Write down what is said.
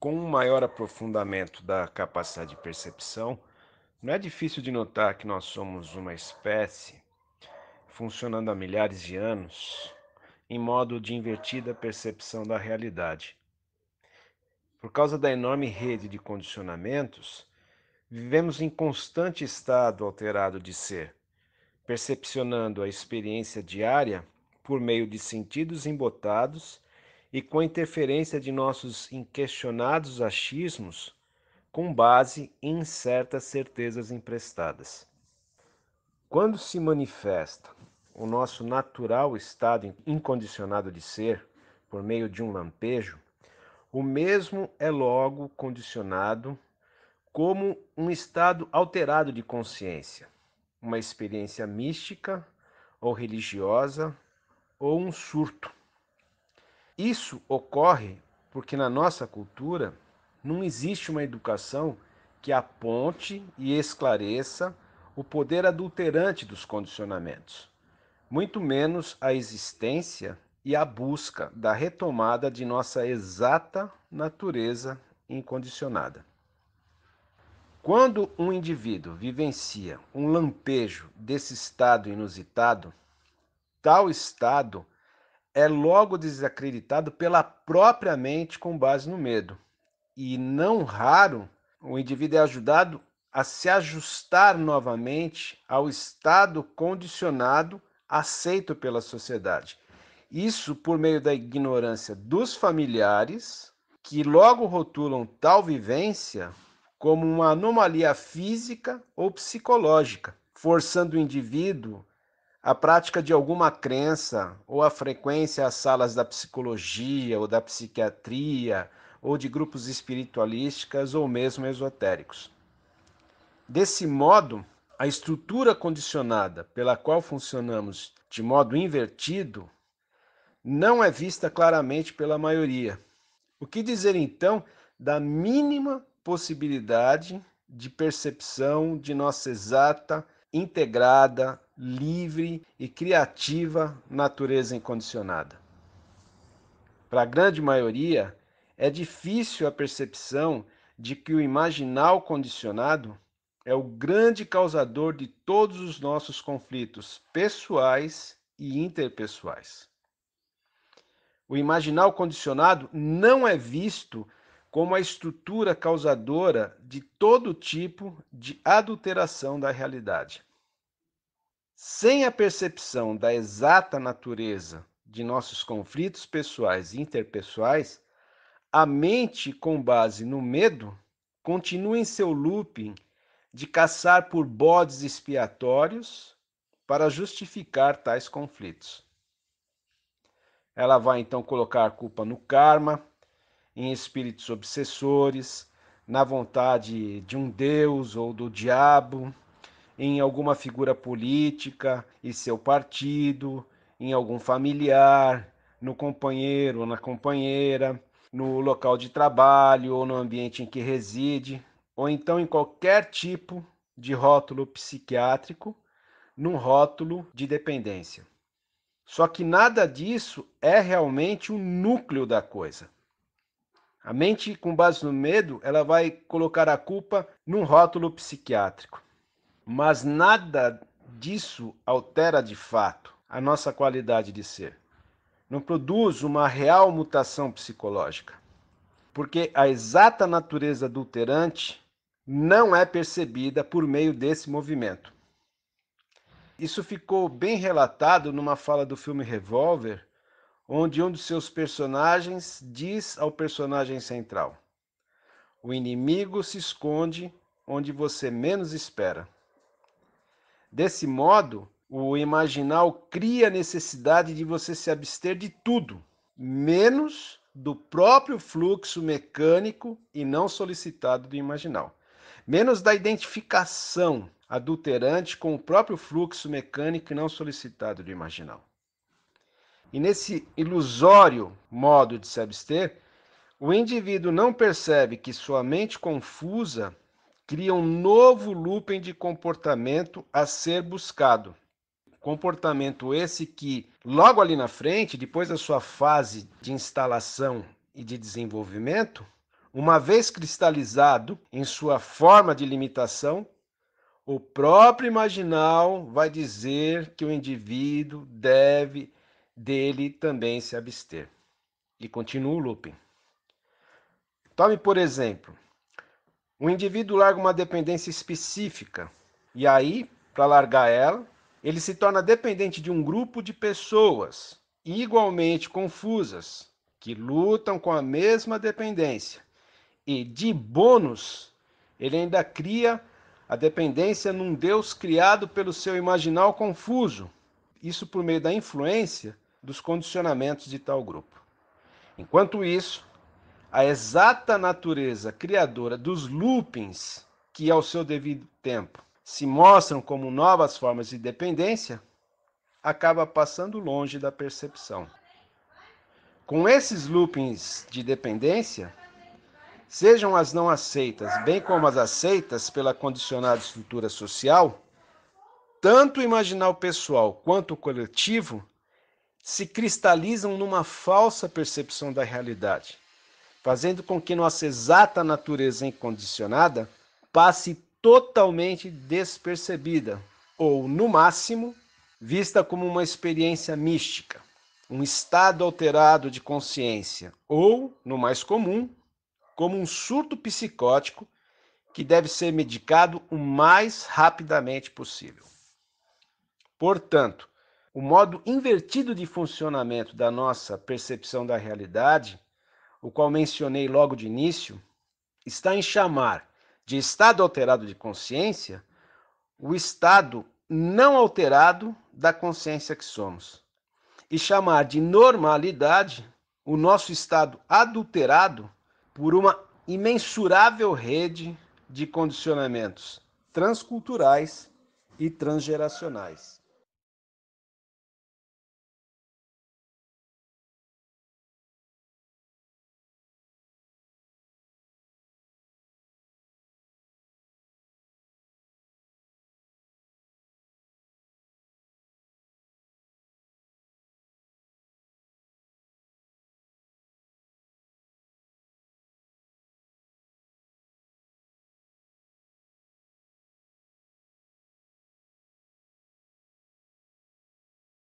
Com um maior aprofundamento da capacidade de percepção, não é difícil de notar que nós somos uma espécie funcionando há milhares de anos em modo de invertida percepção da realidade. Por causa da enorme rede de condicionamentos, vivemos em constante estado alterado de ser, percepcionando a experiência diária por meio de sentidos embotados e com a interferência de nossos inquestionados achismos, com base em certas certezas emprestadas. Quando se manifesta o nosso natural estado incondicionado de ser, por meio de um lampejo, o mesmo é logo condicionado como um estado alterado de consciência, uma experiência mística ou religiosa ou um surto. Isso ocorre porque na nossa cultura não existe uma educação que aponte e esclareça o poder adulterante dos condicionamentos, muito menos a existência e a busca da retomada de nossa exata natureza incondicionada. Quando um indivíduo vivencia um lampejo desse estado inusitado, tal estado é logo desacreditado pela própria mente com base no medo. E não raro, o indivíduo é ajudado a se ajustar novamente ao estado condicionado aceito pela sociedade. Isso por meio da ignorância dos familiares, que logo rotulam tal vivência como uma anomalia física ou psicológica, forçando o indivíduo a prática de alguma crença ou a frequência às salas da psicologia ou da psiquiatria ou de grupos espiritualísticas ou mesmo esotéricos. Desse modo, a estrutura condicionada pela qual funcionamos de modo invertido não é vista claramente pela maioria. O que dizer então da mínima possibilidade de percepção de nossa exata integrada, livre e criativa natureza incondicionada. Para a grande maioria, é difícil a percepção de que o imaginal condicionado é o grande causador de todos os nossos conflitos pessoais e interpessoais. O imaginal condicionado não é visto como a estrutura causadora de todo tipo de adulteração da realidade. Sem a percepção da exata natureza de nossos conflitos pessoais e interpessoais, a mente, com base no medo, continua em seu looping de caçar por bodes expiatórios para justificar tais conflitos. Ela vai então colocar a culpa no karma, em espíritos obsessores, na vontade de um deus ou do diabo, em alguma figura política e seu partido, em algum familiar, no companheiro ou na companheira, no local de trabalho ou no ambiente em que reside, ou então em qualquer tipo de rótulo psiquiátrico, num rótulo de dependência. Só que nada disso é realmente o núcleo da coisa. A mente, com base no medo, ela vai colocar a culpa num rótulo psiquiátrico. Mas nada disso altera de fato a nossa qualidade de ser. Não produz uma real mutação psicológica. Porque a exata natureza adulterante não é percebida por meio desse movimento. Isso ficou bem relatado numa fala do filme Revolver, onde um dos seus personagens diz ao personagem central: O inimigo se esconde onde você menos espera. Desse modo, o imaginal cria a necessidade de você se abster de tudo, menos do próprio fluxo mecânico e não solicitado do imaginal, menos da identificação adulterante com o próprio fluxo mecânico e não solicitado do imaginal. E nesse ilusório modo de se abster, o indivíduo não percebe que sua mente confusa cria um novo looping de comportamento a ser buscado. Comportamento esse que, logo ali na frente, depois da sua fase de instalação e de desenvolvimento, uma vez cristalizado em sua forma de limitação, o próprio imaginal vai dizer que o indivíduo deve dele também se abster. E continua o looping. Tome, por exemplo, o indivíduo larga uma dependência específica e aí, para largar ela, ele se torna dependente de um grupo de pessoas igualmente confusas que lutam com a mesma dependência. E de bônus, ele ainda cria a dependência num Deus criado pelo seu imaginal confuso. Isso por meio da influência dos condicionamentos de tal grupo. Enquanto isso, a exata natureza criadora dos loopings, que ao seu devido tempo se mostram como novas formas de dependência, acaba passando longe da percepção. Com esses loopings de dependência, sejam as não aceitas, bem como as aceitas pela condicionada estrutura social, tanto o imaginar pessoal quanto o coletivo se cristalizam numa falsa percepção da realidade, fazendo com que nossa exata natureza incondicionada passe totalmente despercebida, ou, no máximo, vista como uma experiência mística, um estado alterado de consciência, ou, no mais comum, como um surto psicótico que deve ser medicado o mais rapidamente possível. Portanto, o modo invertido de funcionamento da nossa percepção da realidade, o qual mencionei logo de início, está em chamar de estado alterado de consciência o estado não alterado da consciência que somos, e chamar de normalidade o nosso estado adulterado por uma imensurável rede de condicionamentos transculturais e transgeracionais.